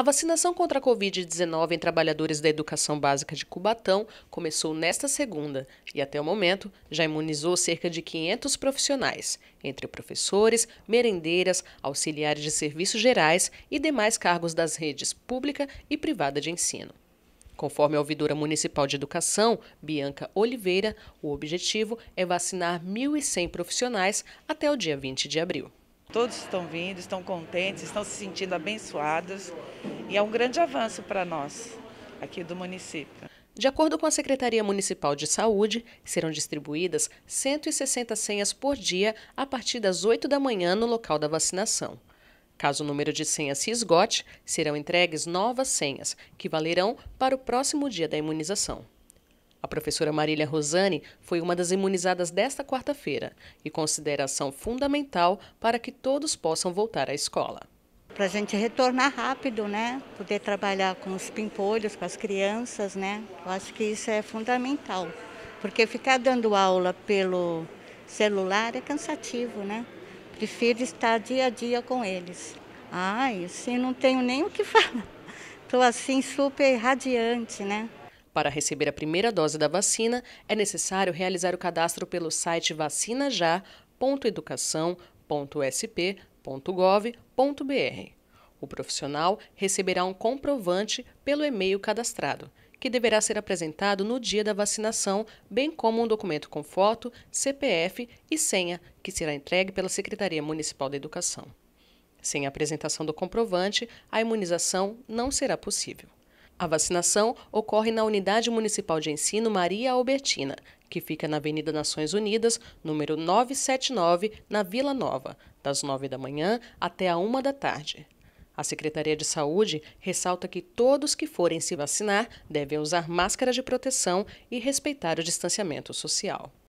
A vacinação contra a Covid-19 em trabalhadores da educação básica de Cubatão começou nesta segunda e, até o momento, já imunizou cerca de 500 profissionais, entre professores, merendeiras, auxiliares de serviços gerais e demais cargos das redes pública e privada de ensino. Conforme a ouvidora municipal de educação, Bianca Oliveira, o objetivo é vacinar 1.100 profissionais até o dia 20 de abril. Todos estão vindo, estão contentes, estão se sentindo abençoados e é um grande avanço para nós, aqui do município. De acordo com a Secretaria Municipal de Saúde, serão distribuídas 160 senhas por dia a partir das 8 da manhã no local da vacinação. Caso o número de senhas se esgote, serão entregues novas senhas, que valerão para o próximo dia da imunização. A professora Marília Rosane foi uma das imunizadas desta quarta-feira e consideração fundamental para que todos possam voltar à escola para a gente retornar rápido, né? Poder trabalhar com os pimpolhos, com as crianças, né? Eu acho que isso é fundamental, porque ficar dando aula pelo celular é cansativo, né? Prefiro estar dia a dia com eles. Ai, assim, não tenho nem o que falar. Estou assim super radiante, né? Para receber a primeira dose da vacina, é necessário realizar o cadastro pelo site vacinajá.educação.sp.gov.br www.sp.gov.br. O profissional receberá um comprovante pelo e-mail cadastrado, que deverá ser apresentado no dia da vacinação, bem como um documento com foto, CPF e senha, que será entregue pela Secretaria Municipal da Educação. Sem a apresentação do comprovante, a imunização não será possível. A vacinação ocorre na Unidade Municipal de Ensino Maria Albertina, que fica na Avenida Nações Unidas, número 979, na Vila Nova, das 9 da manhã até a 1 da tarde. A Secretaria de Saúde ressalta que todos que forem se vacinar devem usar máscara de proteção e respeitar o distanciamento social.